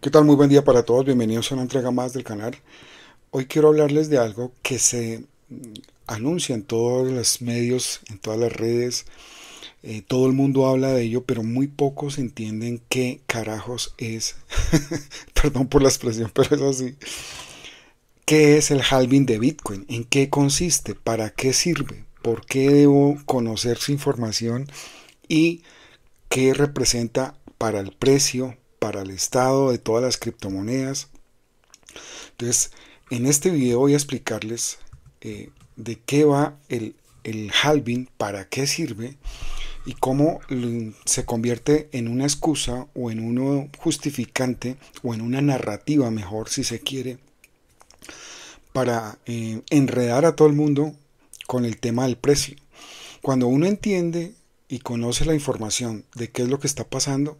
¿Qué tal? Muy buen día para todos. Bienvenidos a una entrega más del canal. Hoy quiero hablarles de algo que se mm, anuncia en todos los medios, en todas las redes. Eh, todo el mundo habla de ello, pero muy pocos entienden qué carajos es. Perdón por la expresión, pero es así. ¿Qué es el halving de Bitcoin? ¿En qué consiste? ¿Para qué sirve? ¿Por qué debo conocer su información? ¿Y qué representa para el precio, para el estado de todas las criptomonedas. Entonces, en este video voy a explicarles eh, de qué va el, halving, para qué sirve y cómo se convierte en una excusa o en uno justificante o en una narrativa mejor si se quiere para eh, enredar a todo el mundo con el tema del precio. Cuando uno entiende y conoce la información de qué es lo que está pasando,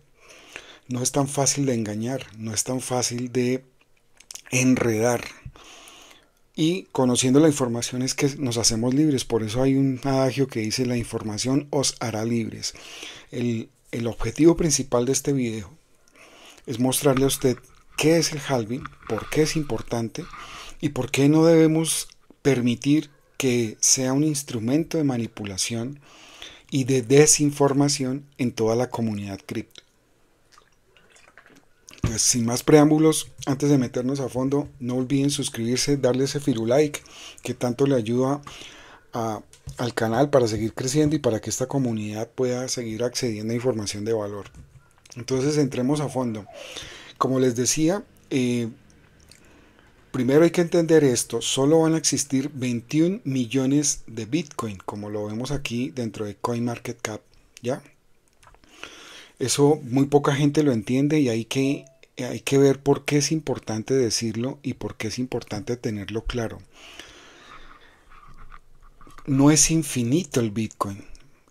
no es tan fácil de engañar, no es tan fácil de enredar. Y conociendo la información es que nos hacemos libres, por eso hay un adagio que dice la información os hará libres. El, objetivo principal de este video es mostrarle a usted qué es el halving, por qué es importante y por qué no debemos permitir que sea un instrumento de manipulación y de desinformación en toda la comunidad cripto. Pues, sin más preámbulos, antes de meternos a fondo, no olviden suscribirse, darle ese filulike, que tanto le ayuda al canal para seguir creciendo y para que esta comunidad pueda seguir accediendo a información de valor. Entonces entremos a fondo. Como les decía, eh, primero hay que entender esto, solo van a existir 21 millones de Bitcoin, como lo vemos aquí dentro de CoinMarketCap, ¿ya? Eso muy poca gente lo entiende y hay que eh, hay que ver por qué es importante decirlo y por qué es importante tenerlo claro. No es infinito el Bitcoin,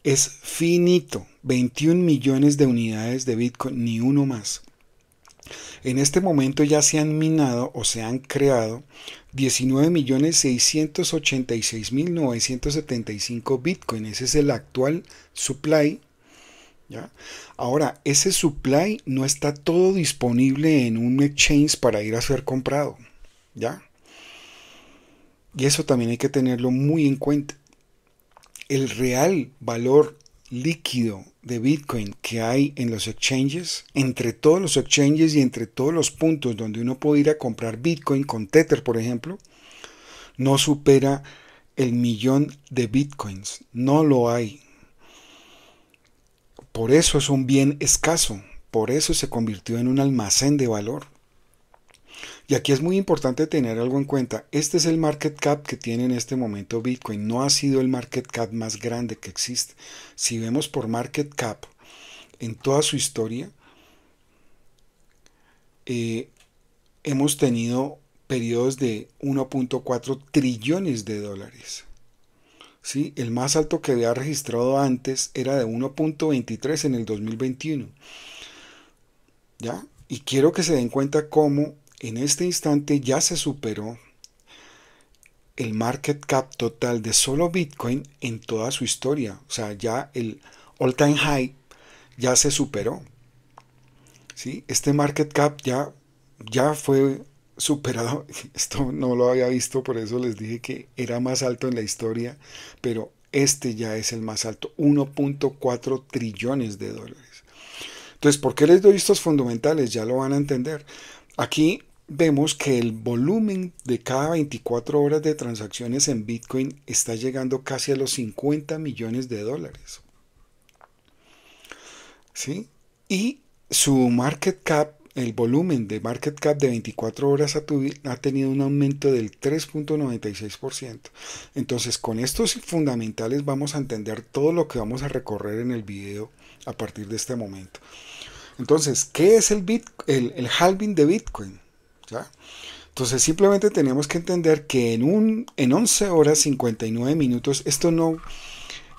es finito. 21 millones de unidades de Bitcoin, ni uno más. En este momento ya se han minado o se han creado 19.686.975 Bitcoin. Ese es el actual supply Ahora, ese supply no está todo disponible en un exchange para ir a ser comprado. ¿Ya? Y eso también hay que tenerlo muy en cuenta. El real valor líquido de Bitcoin que hay en los exchanges, entre todos los exchanges y entre todos los puntos donde uno puede ir a comprar Bitcoin con Tether, por ejemplo, no supera el millón de Bitcoins. No lo hay. Por eso es un bien escaso, por eso se convirtió en un almacén de valor. Y aquí es muy importante tener algo en cuenta. Este es el market cap que tiene en este momento Bitcoin. No ha sido el market cap más grande que existe. Si vemos por market cap en toda su historia, eh, hemos tenido periodos de 1.4 trillones de dólares. El más alto que había registrado antes era de 1.23 en el 2021. ¿Ya? Y quiero que se den cuenta cómo en este instante ya se superó el market cap total de solo Bitcoin en toda su historia. O sea, ya el all time high ya se superó. ¿Sí? Este market cap ya, ya fue superado, esto no lo había visto, por eso les dije que era más alto en la historia, pero este ya es el más alto, 1.4 trillones de dólares. Entonces, ¿por qué les doy estos fundamentales? Ya lo van a entender. Aquí vemos que el volumen de cada 24 horas de transacciones en Bitcoin está llegando casi a los 50 millones de dólares. ¿Sí? Y su market cap el volumen de market cap de 24 horas a ha, ha tenido un aumento del 3.96%. Entonces, con estos fundamentales vamos a entender todo lo que vamos a recorrer en el video a partir de este momento. Entonces, ¿qué es el, el, halving de Bitcoin? Entonces simplemente tenemos que entender que en, un, en 11 horas 59 minutos, esto no...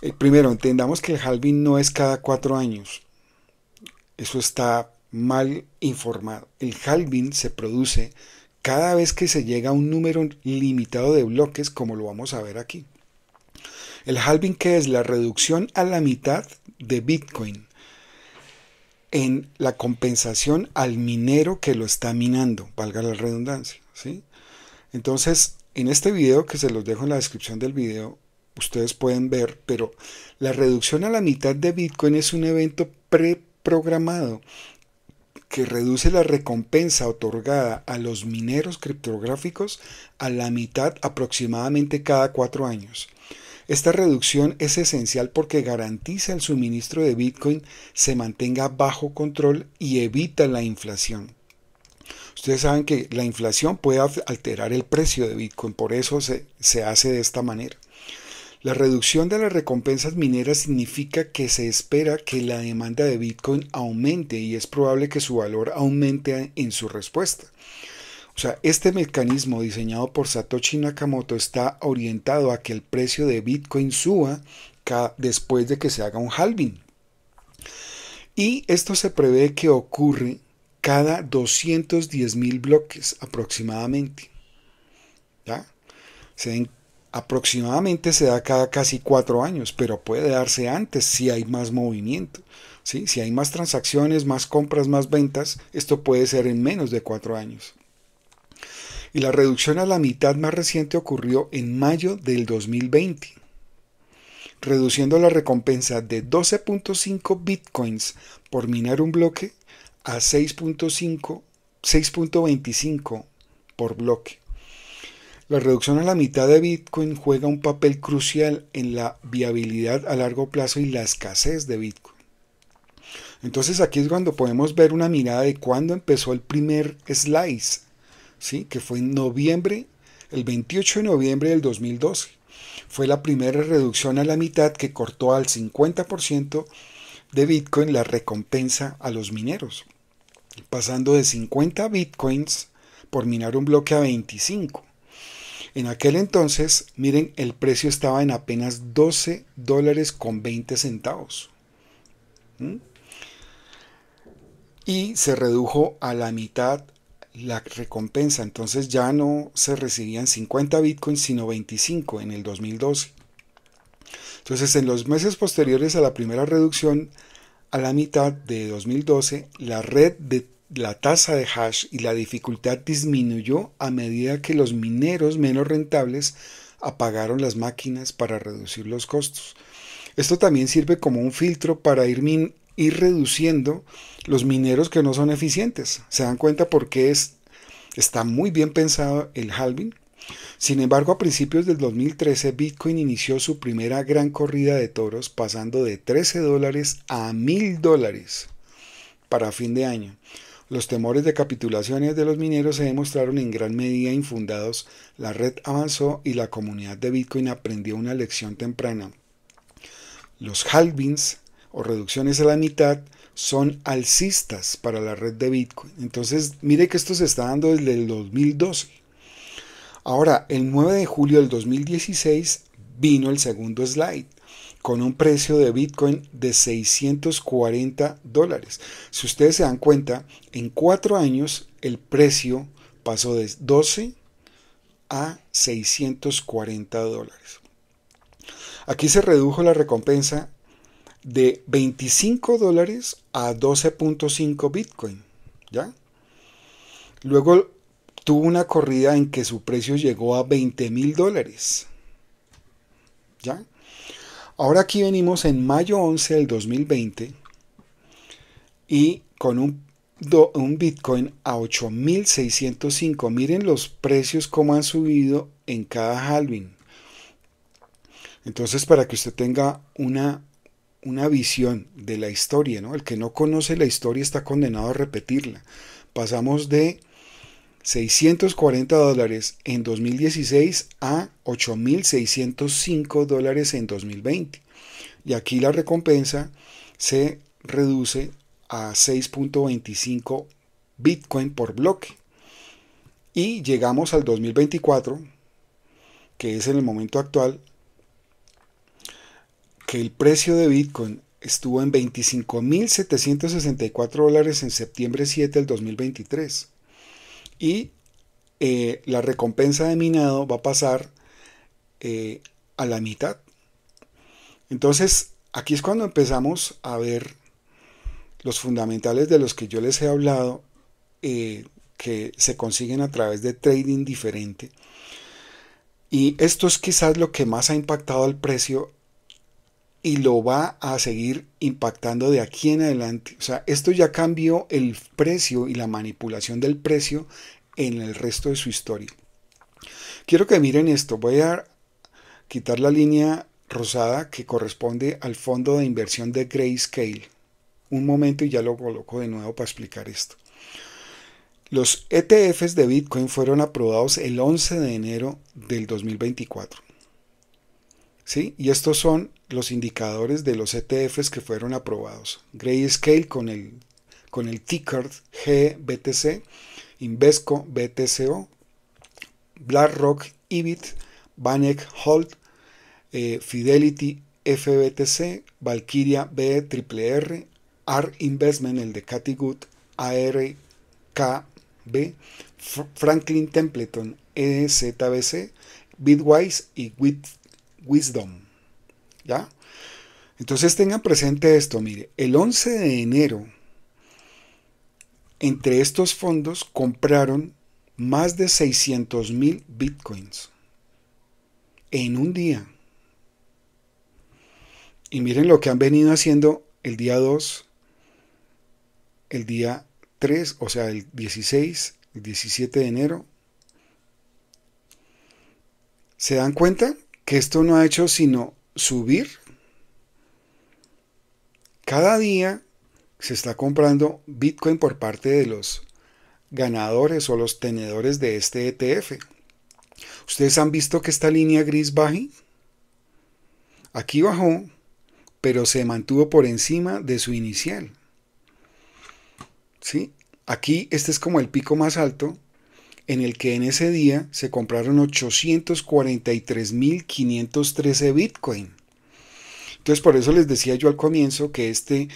Eh, primero, entendamos que el halving no es cada cuatro años. Eso está mal informado. El halving se produce cada vez que se llega a un número limitado de bloques, como lo vamos a ver aquí. El halving que es la reducción a la mitad de Bitcoin en la compensación al minero que lo está minando, valga la redundancia. Entonces, en este video que se los dejo en la descripción del video, ustedes pueden ver, pero la reducción a la mitad de Bitcoin es un evento preprogramado que reduce la recompensa otorgada a los mineros criptográficos a la mitad aproximadamente cada cuatro años. Esta reducción es esencial porque garantiza el suministro de Bitcoin se mantenga bajo control y evita la inflación. Ustedes saben que la inflación puede alterar el precio de Bitcoin, por eso se, se hace de esta manera. La reducción de las recompensas mineras significa que se espera que la demanda de Bitcoin aumente y es probable que su valor aumente en su respuesta. O sea, este mecanismo diseñado por Satoshi Nakamoto está orientado a que el precio de Bitcoin suba después de que se haga un halving. Y esto se prevé que ocurre cada 210.000 mil bloques aproximadamente. ¿Ya? Se den aproximadamente se da cada casi cuatro años, pero puede darse antes si hay más movimiento. Si hay más transacciones, más compras, más ventas, esto puede ser en menos de cuatro años. Y la reducción a la mitad más reciente ocurrió en mayo del 2020, reduciendo la recompensa de 12.5 bitcoins por minar un bloque a 6.25 por bloque. La reducción a la mitad de Bitcoin juega un papel crucial en la viabilidad a largo plazo y la escasez de Bitcoin. Entonces aquí es cuando podemos ver una mirada de cuándo empezó el primer slice, ¿sí? que fue en noviembre, el 28 de noviembre del 2012. Fue la primera reducción a la mitad que cortó al 50% de Bitcoin la recompensa a los mineros, pasando de 50 Bitcoins por minar un bloque a 25. En aquel entonces, miren, el precio estaba en apenas 12 dólares con 20 centavos. ¿Mm? Y se redujo a la mitad la recompensa. Entonces ya no se recibían 50 bitcoins, sino 25 en el 2012. Entonces en los meses posteriores a la primera reducción a la mitad de 2012, la red de la tasa de hash y la dificultad disminuyó a medida que los mineros menos rentables apagaron las máquinas para reducir los costos. Esto también sirve como un filtro para ir, min reduciendo los mineros que no son eficientes. ¿Se dan cuenta por qué está muy bien pensado el halving? Sin embargo, a principios del 2013, Bitcoin inició su primera gran corrida de toros, pasando de 13 dólares a 1000 dólares para fin de año. Los temores de capitulaciones de los mineros se demostraron en gran medida infundados, la red avanzó y la comunidad de Bitcoin aprendió una lección temprana. Los halvings o reducciones a la mitad son alcistas para la red de Bitcoin. Entonces, mire que esto se está dando desde el 2012. Ahora, el 9 de julio del 2016 vino el segundo slide con un precio de Bitcoin de 640 dólares. Si ustedes se dan cuenta, en cuatro años el precio pasó de 12 a 640 dólares. Aquí se redujo la recompensa de 25 dólares a 12.5 Bitcoin. ¿Ya? Luego tuvo una corrida en que su precio llegó a 20 mil dólares. ¿Ya? Ahora aquí venimos en mayo 11 del 2020 y con un, un Bitcoin a 8.605. Miren los precios como han subido en cada halving. Entonces para que usted tenga una, una visión de la historia, ¿no? El que no conoce la historia está condenado a repetirla. Pasamos de 640 dólares en 2016 a 8.605 dólares en 2020. Y aquí la recompensa se reduce a 6.25 Bitcoin por bloque. Y llegamos al 2024, que es en el momento actual, que el precio de Bitcoin estuvo en 25.764 dólares en septiembre 7 del 2023 y eh, la recompensa de minado va a pasar eh, a la mitad. Entonces, aquí es cuando empezamos a ver los fundamentales de los que yo les he hablado, eh, que se consiguen a través de trading diferente. Y esto es quizás lo que más ha impactado al precio y lo va a seguir impactando de aquí en adelante. O sea, esto ya cambió el precio y la manipulación del precio en el resto de su historia. Quiero que miren esto. Voy a quitar la línea rosada que corresponde al fondo de inversión de Grayscale. Un momento y ya lo coloco de nuevo para explicar esto. Los ETFs de Bitcoin fueron aprobados el 11 de enero del 2024. ¿Sí? Y estos son los indicadores de los ETFs que fueron aprobados. Grayscale con el, con el ticker GBTC, Invesco BTCO, BlackRock IBIT, Banek Holt, eh, Fidelity FBTC, Valkyria BRRR, AR Investment, el de Cathy Good, ARKB, Franklin Templeton EZBC, Bitwise y Wisdom. ¿ya? Entonces tengan presente esto, mire, el 11 de enero, entre estos fondos compraron más de 600 mil bitcoins en un día. Y miren lo que han venido haciendo el día 2, el día 3, o sea, el 16, el 17 de enero. ¿Se dan cuenta que esto no ha hecho sino subir. Cada día se está comprando Bitcoin por parte de los ganadores o los tenedores de este ETF. Ustedes han visto que esta línea gris bajó Aquí bajó, pero se mantuvo por encima de su inicial. ¿Sí? Aquí este es como el pico más alto en el que en ese día se compraron 843.513 Bitcoin. Entonces por eso les decía yo al comienzo que este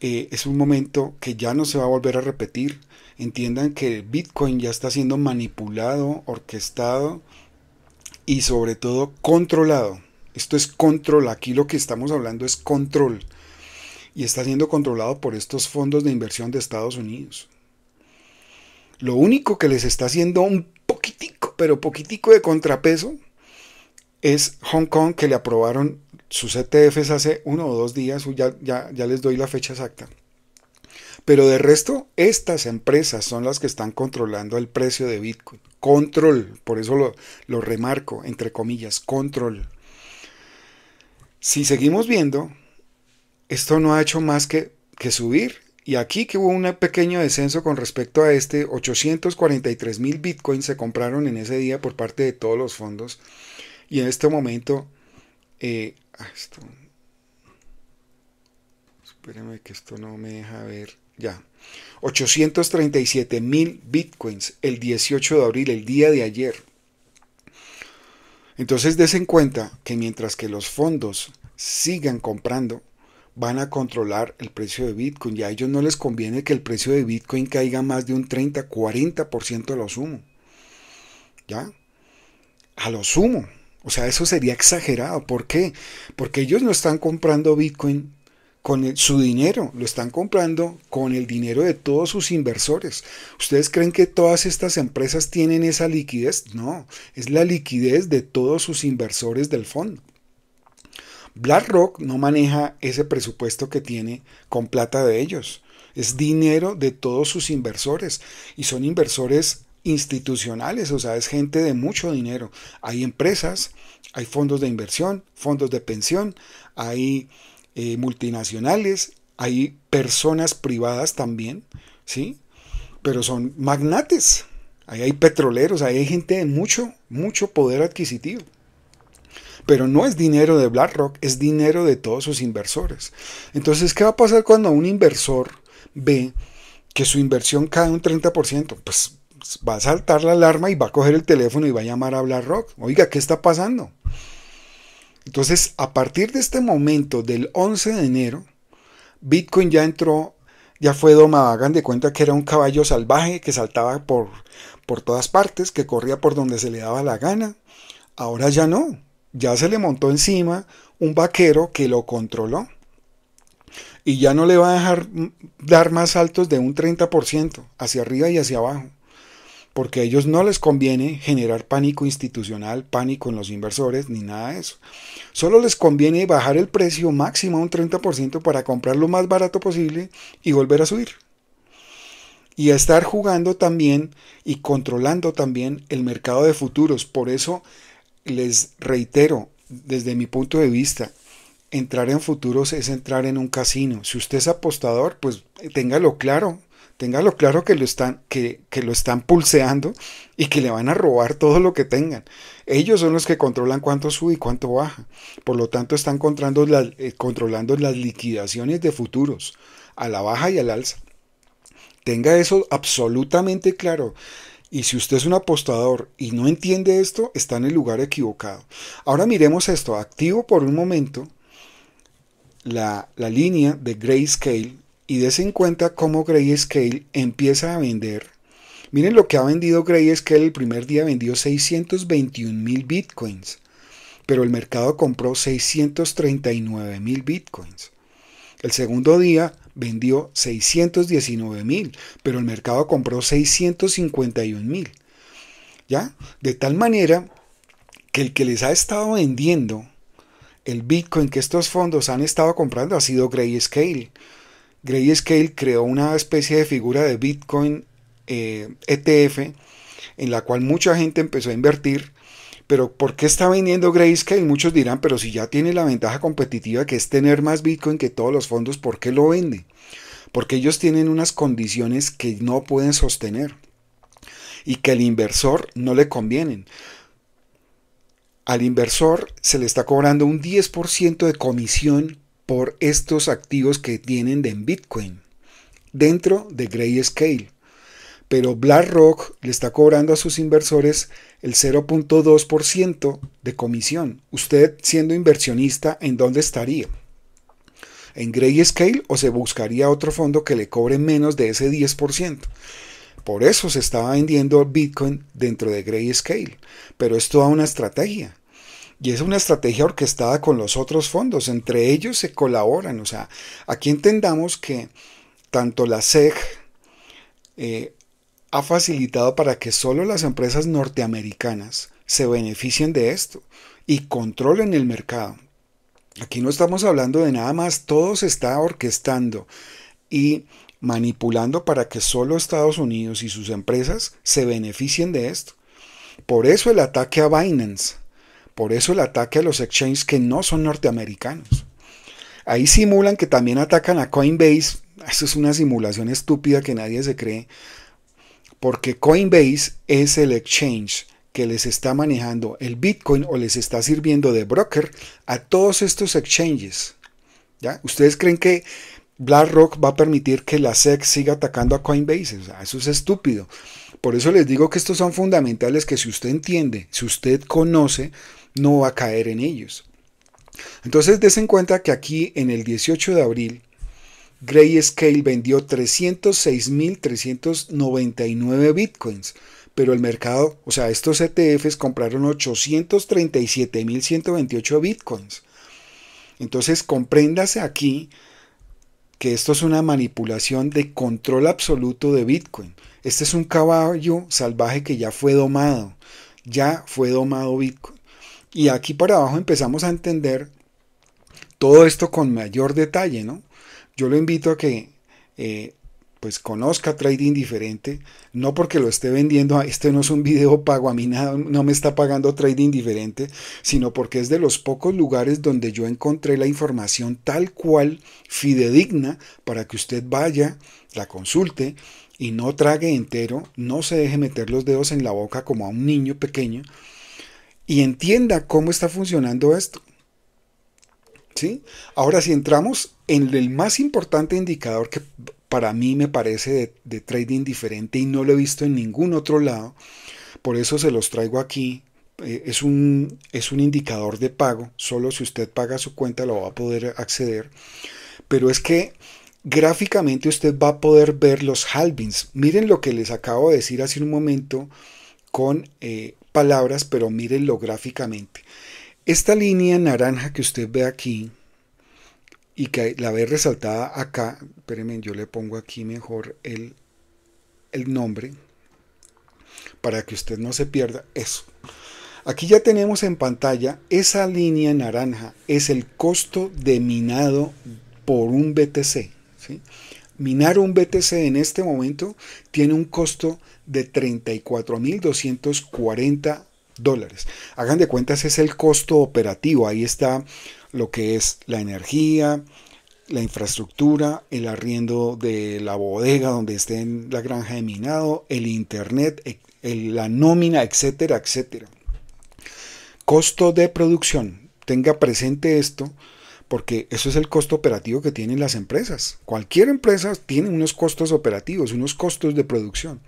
eh, es un momento que ya no se va a volver a repetir. Entiendan que el Bitcoin ya está siendo manipulado, orquestado y sobre todo controlado. Esto es control, aquí lo que estamos hablando es control. Y está siendo controlado por estos fondos de inversión de Estados Unidos. Lo único que les está haciendo un poquitico, pero poquitico de contrapeso es Hong Kong que le aprobaron sus ETFs hace uno o dos días, ya, ya, ya les doy la fecha exacta. Pero de resto, estas empresas son las que están controlando el precio de Bitcoin. Control, por eso lo, remarco, entre comillas, control. Si seguimos viendo, esto no ha hecho más que, que subir y aquí que hubo un pequeño descenso con respecto a este, 843 mil bitcoins se compraron en ese día por parte de todos los fondos. Y en este momento, eh, ah, esto, espérenme que esto no me deja ver, ya, 837 mil bitcoins el 18 de abril, el día de ayer. Entonces des en cuenta que mientras que los fondos sigan comprando, van a controlar el precio de Bitcoin y a ellos no les conviene que el precio de Bitcoin caiga más de un 30, 40% a lo sumo. ¿Ya? A lo sumo. O sea, eso sería exagerado. ¿Por qué? Porque ellos no están comprando Bitcoin con su dinero, lo están comprando con el dinero de todos sus inversores. ¿Ustedes creen que todas estas empresas tienen esa liquidez? No, es la liquidez de todos sus inversores del fondo. BlackRock no maneja ese presupuesto que tiene con plata de ellos. Es dinero de todos sus inversores y son inversores institucionales, o sea, es gente de mucho dinero. Hay empresas, hay fondos de inversión, fondos de pensión, hay eh, multinacionales, hay personas privadas también, ¿sí? Pero son magnates. Ahí hay petroleros, ahí hay gente de mucho, mucho poder adquisitivo pero no es dinero de BlackRock, es dinero de todos sus inversores. Entonces, ¿qué va a pasar cuando un inversor ve que su inversión cae un 30%? Pues va a saltar la alarma y va a coger el teléfono y va a llamar a BlackRock. Oiga, ¿qué está pasando? Entonces, a partir de este momento, del 11 de enero, Bitcoin ya entró, ya fue Doma, Hagan de cuenta que era un caballo salvaje que saltaba por, por todas partes, que corría por donde se le daba la gana. Ahora ya no ya se le montó encima un vaquero que lo controló. Y ya no le va a dejar dar más altos de un 30% hacia arriba y hacia abajo. Porque a ellos no les conviene generar pánico institucional, pánico en los inversores, ni nada de eso. Solo les conviene bajar el precio máximo a un 30% para comprar lo más barato posible y volver a subir y a estar jugando también y controlando también el mercado de futuros. Por eso les reitero, desde mi punto de vista, entrar en futuros es entrar en un casino. Si usted es apostador, pues eh, téngalo claro, téngalo claro que lo están, que, lo están pulseando y que le van a robar todo lo que tengan. Ellos son los que controlan cuánto sube y cuánto baja. Por lo tanto, están controlando las, eh, controlando las liquidaciones de futuros a la baja y al alza. Tenga eso absolutamente claro. Y si usted es un apostador y no entiende esto, está en el lugar equivocado. Ahora miremos esto. Activo por un momento la, línea de Grayscale y des en cuenta cómo Grayscale empieza a vender. Miren lo que ha vendido Grayscale. El primer día vendió 621 mil bitcoins, pero el mercado compró 639 mil bitcoins. El segundo día vendió 619 mil, pero el mercado compró 651 mil. ¿Ya? De tal manera que el que les ha estado vendiendo el Bitcoin que estos fondos han estado comprando ha sido gray Grayscale creó una especie de figura de Bitcoin ETF eh, e en la cual mucha gente empezó a invertir pero ¿por qué está vendiendo Grayscale? Muchos dirán, pero si ya tiene la ventaja competitiva que es tener más Bitcoin que todos los fondos, ¿por qué lo vende? Porque ellos tienen unas condiciones que no pueden sostener y que al inversor no le convienen. Al inversor se le está cobrando un 10% de comisión por estos activos que tienen en Bitcoin dentro de Grayscale pero BlackRock le está cobrando a sus inversores el 0.2% de comisión. Usted siendo inversionista, ¿en dónde estaría? ¿En Grayscale o se buscaría otro fondo que le cobre menos de ese 10%? Por eso se estaba vendiendo Bitcoin dentro de Grayscale, pero es toda una estrategia. Y es una estrategia orquestada con los otros fondos, entre ellos se colaboran. O sea, aquí entendamos que tanto la SEC, ha facilitado para que solo las empresas norteamericanas se beneficien de esto y controlen el mercado. Aquí no estamos hablando de nada más, todo se está orquestando y manipulando para que solo Estados Unidos y sus empresas se beneficien de esto. Por eso el ataque a Binance, por eso el ataque a los exchanges que no son norteamericanos. Ahí simulan que también atacan a Coinbase. Eso es una simulación estúpida que nadie se cree porque Coinbase es el exchange que les está manejando el Bitcoin o les está sirviendo de broker a todos estos exchanges. ¿ya? ¿Ustedes creen que BlackRock va a permitir que la SEC siga atacando a Coinbase? O sea, eso es estúpido. Por eso les digo que estos son fundamentales que si usted entiende, si usted conoce, no va a caer en ellos. Entonces, des en cuenta que aquí en el 18 de abril Grayscale vendió 306.399 bitcoins, pero el mercado, o sea, estos ETFs compraron 837.128 bitcoins. Entonces, compréndase aquí que esto es una manipulación de control absoluto de Bitcoin. Este es un caballo salvaje que ya fue domado. Ya fue domado Bitcoin. Y aquí para abajo empezamos a entender todo esto con mayor detalle, ¿no? Yo lo invito a que eh, pues conozca trading diferente, no porque lo esté vendiendo, este no es un video pago, a mí nada, no me está pagando trading diferente, sino porque es de los pocos lugares donde yo encontré la información tal cual, fidedigna, para que usted vaya, la consulte y no trague entero, no se deje meter los dedos en la boca como a un niño pequeño y entienda cómo está funcionando esto. Ahora si entramos en el más importante indicador que para mí me parece de, trading diferente y no lo he visto en ningún otro lado, por eso se los traigo aquí eh, es un, es un, indicador de pago, solo si usted paga su cuenta lo va a poder acceder, pero es que gráficamente usted va a poder ver los halvings. Miren lo que les acabo de decir hace un momento con eh, palabras, pero mírenlo gráficamente. Esta línea naranja que usted ve aquí y que la ve resaltada acá, espérenme, yo le pongo aquí mejor el, nombre para que usted no se pierda eso. Aquí ya tenemos en pantalla esa línea naranja, es el costo de minado por un BTC. Minar un BTC en este momento tiene un costo de 34.240 dólares. Hagan de cuentas, es el costo operativo. Ahí está lo que es la energía, la infraestructura, el arriendo de la bodega donde esté en la granja de minado, el internet, e, la nómina, etcétera, etcétera. Costo de producción. Tenga presente esto porque eso es el costo operativo que tienen las empresas. Cualquier empresa tiene unos costos operativos, unos costos de producción.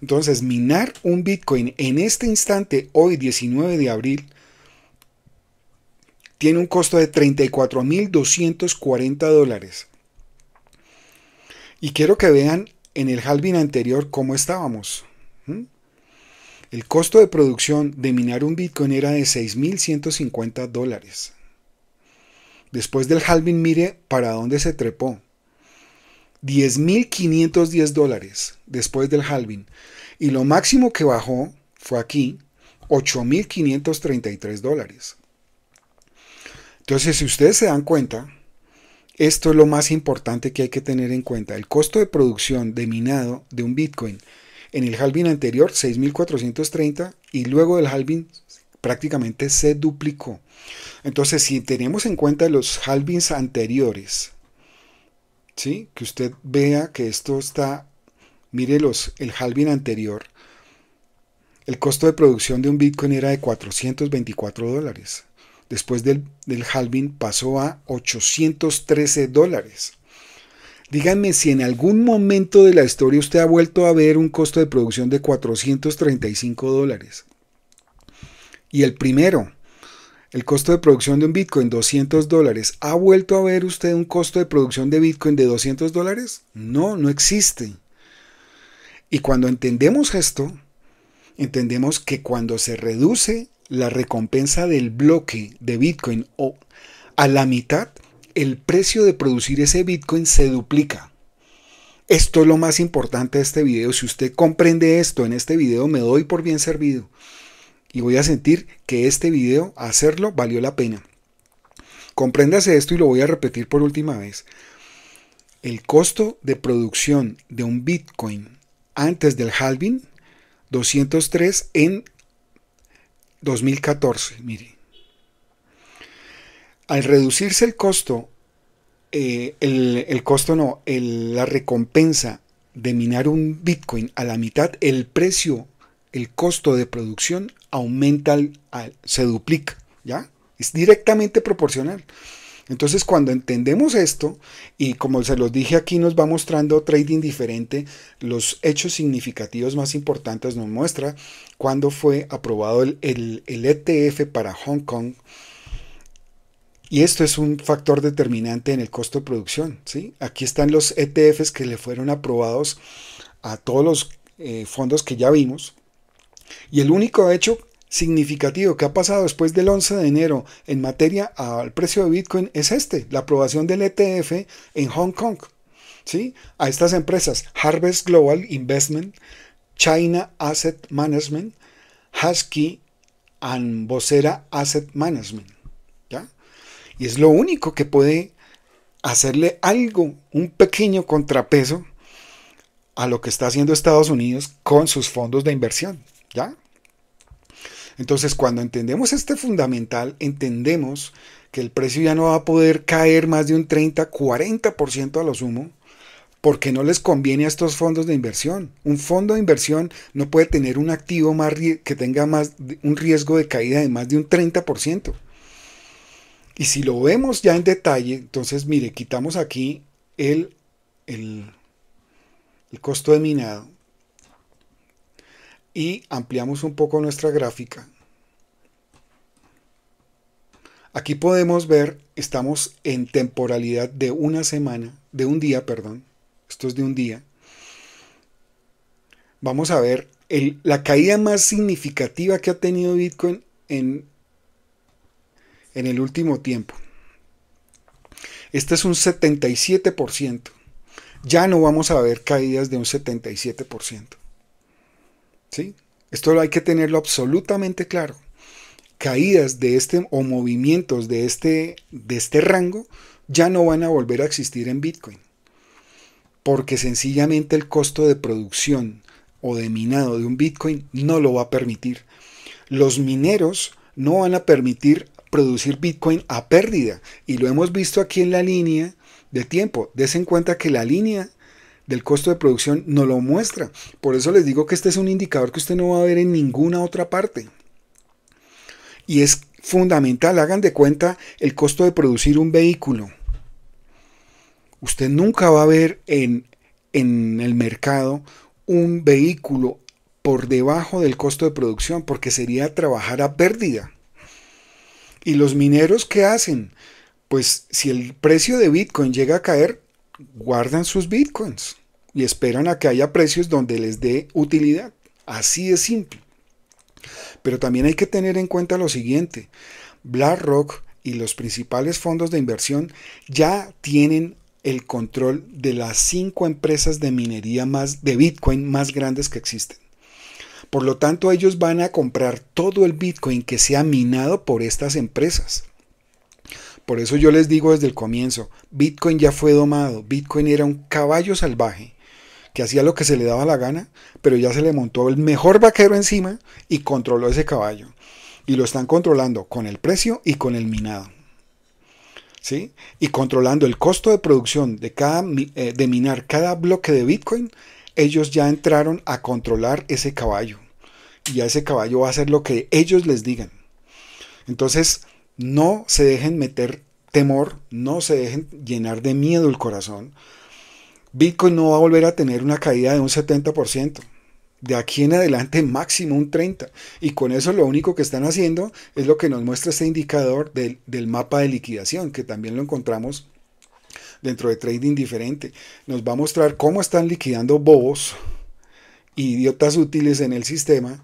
Entonces, minar un Bitcoin en este instante, hoy 19 de abril, tiene un costo de 34.240 dólares. Y quiero que vean en el halving anterior cómo estábamos. ¿Mm? El costo de producción de minar un Bitcoin era de 6.150 dólares. Después del halving, mire para dónde se trepó. 10.510 dólares después del halving. Y lo máximo que bajó fue aquí, 8.533 dólares. Entonces, si ustedes se dan cuenta, esto es lo más importante que hay que tener en cuenta. El costo de producción de minado de un Bitcoin en el halving anterior, 6.430, y luego del halving, prácticamente se duplicó. Entonces, si tenemos en cuenta los halvings anteriores, ¿sí? que usted vea que esto está, mire los, el halving anterior, el costo de producción de un Bitcoin era de 424 dólares. Después del, del halving pasó a 813 dólares. Díganme si en algún momento de la historia usted ha vuelto a ver un costo de producción de 435 dólares. Y el primero, el costo de producción de un Bitcoin, 200 dólares. ¿Ha vuelto a ver usted un costo de producción de Bitcoin de 200 dólares? No, no existe. Y cuando entendemos esto, entendemos que cuando se reduce la recompensa del bloque de Bitcoin o a la mitad, el precio de producir ese Bitcoin se duplica. Esto es lo más importante de este video. Si usted comprende esto en este video, me doy por bien servido y voy a sentir que este video, hacerlo, valió la pena. Compréndase esto y lo voy a repetir por última vez. El costo de producción de un Bitcoin antes del halving, 203 en 2014. Mire. Al reducirse el costo, eh, el, costo no, la recompensa de minar un Bitcoin a la mitad, el precio, el costo de producción aumenta, se duplica, ¿ya? Es directamente proporcional. Entonces, cuando entendemos esto, y como se los dije aquí, nos va mostrando trading diferente, los hechos significativos más importantes nos muestra cuando fue aprobado el, ETF e para Hong Kong. Y esto es un factor determinante en el costo de producción. ¿sí? Aquí están los ETFs que le fueron aprobados a todos los eh, fondos que ya vimos. Y el único hecho significativo que ha pasado después del 11 de enero en materia al precio de Bitcoin es este, la aprobación del ETF en Hong Kong. ¿sí? A estas empresas, Harvest Global Investment, China Asset Management, Husky and Vocera Asset Management. ¿ya? Y es lo único que puede hacerle algo, un pequeño contrapeso a lo que está haciendo Estados Unidos con sus fondos de inversión. ¿Ya? Entonces, cuando entendemos este fundamental, entendemos que el precio ya no va a poder caer más de un 30, 40% a lo sumo, porque no les conviene a estos fondos de inversión. Un fondo de inversión no puede tener un activo más que tenga más un riesgo de caída de más de un 30%. Y si lo vemos ya en detalle, entonces mire, quitamos aquí el, el costo de minado, y ampliamos un poco nuestra gráfica. Aquí podemos ver, estamos en temporalidad de una semana, de un día, perdón. Esto es de un día. Vamos a ver la caída más significativa que ha tenido Bitcoin en, en el último tiempo. Este es un 77%. Ya no vamos a ver caídas de un 77%. Esto hay que tenerlo absolutamente claro. Caídas de este o movimientos de este, de este rango ya no van a volver a existir en Bitcoin. Porque sencillamente el costo de producción o de minado de un Bitcoin no lo va a permitir. Los mineros no van a permitir producir Bitcoin a pérdida. Y lo hemos visto aquí en la línea de tiempo. en cuenta que la línea del costo de producción no lo muestra. Por eso les digo que este es un indicador que usted no va a ver en ninguna otra parte. Y es fundamental, hagan de cuenta el costo de producir un vehículo. Usted nunca va a ver en, en el mercado un vehículo por debajo del costo de producción porque sería trabajar a pérdida. ¿Y los mineros que hacen? Pues si el precio de Bitcoin llega a caer, guardan sus bitcoins y esperan a que haya precios donde les dé utilidad. Así de simple. Pero también hay que tener en cuenta lo siguiente. BlackRock y los principales fondos de inversión ya tienen el control de las cinco empresas de minería más de Bitcoin más grandes que existen. Por lo tanto, ellos van a comprar todo el Bitcoin que sea minado por estas empresas. Por eso yo les digo desde el comienzo, Bitcoin ya fue domado, Bitcoin era un caballo salvaje que hacía lo que se le daba la gana, pero ya se le montó el mejor vaquero encima y controló ese caballo. Y lo están controlando con el precio y con el minado. ¿Sí? Y controlando el costo de producción de, cada, eh, de minar cada bloque de Bitcoin, ellos ya entraron a controlar ese caballo. Y a ese caballo va a hacer lo que ellos les digan. Entonces, no se dejen meter temor, no se dejen llenar de miedo el corazón. Bitcoin no va a volver a tener una caída de un 70%. De aquí en adelante máximo un 30%. Y con eso lo único que están haciendo es lo que nos muestra este indicador del, mapa de liquidación, que también lo encontramos dentro de trading diferente. Nos va a mostrar cómo están liquidando bobos, idiotas útiles en el sistema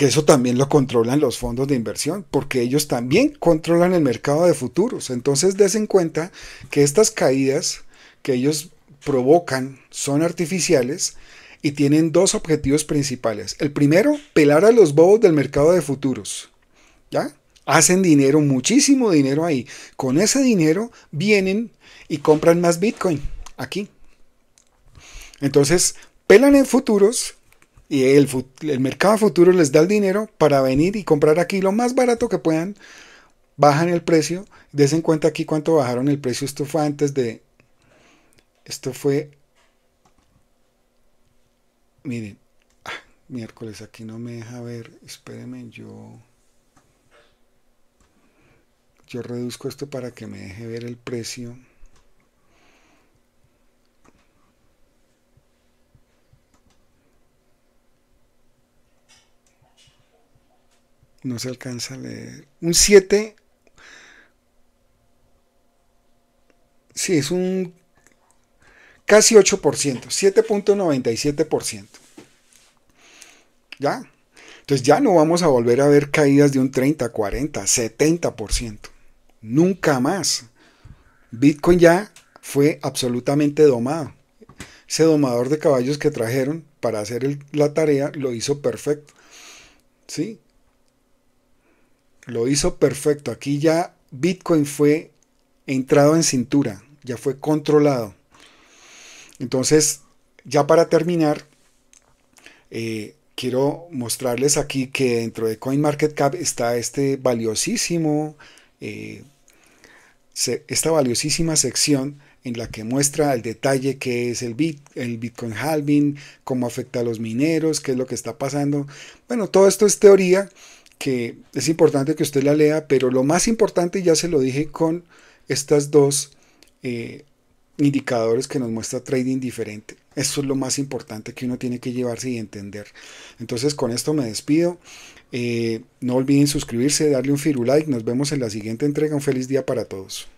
que eso también lo controlan los fondos de inversión, porque ellos también controlan el mercado de futuros. Entonces, en cuenta que estas caídas que ellos provocan son artificiales y tienen dos objetivos principales. El primero, pelar a los bobos del mercado de futuros. ¿Ya? Hacen dinero, muchísimo dinero ahí. Con ese dinero vienen y compran más Bitcoin aquí. Entonces, pelan en futuros y el, el mercado futuro les da el dinero para venir y comprar aquí lo más barato que puedan, bajan el precio, Desen cuenta aquí cuánto bajaron el precio, esto fue antes de, esto fue, miren, ah, miércoles aquí no me deja ver, espérenme, yo, yo reduzco esto para que me deje ver el precio. No se alcanza a leer. Un 7. Sí, es un casi 8%, 7.97%. ¿Ya? Entonces ya no vamos a volver a ver caídas de un 30, 40, 70%. Nunca más. Bitcoin ya fue absolutamente domado. Ese domador de caballos que trajeron para hacer la tarea lo hizo perfecto. ¿Sí? Lo hizo perfecto. Aquí ya Bitcoin fue entrado en cintura, ya fue controlado. Entonces, ya para terminar, eh, quiero mostrarles aquí que dentro de CoinMarketCap está este valiosísimo, eh, esta valiosísima sección en la que muestra el detalle que es el, el Bitcoin halving, cómo afecta a los mineros, qué es lo que está pasando. Bueno, todo esto es teoría, que es importante que usted la lea, pero lo más importante ya se lo dije con estas dos eh, indicadores que nos muestra trading diferente. Eso es lo más importante que uno tiene que llevarse y entender. Entonces con esto me despido. Eh, no olviden suscribirse, darle un firulike. Nos vemos en la siguiente entrega. Un feliz día para todos.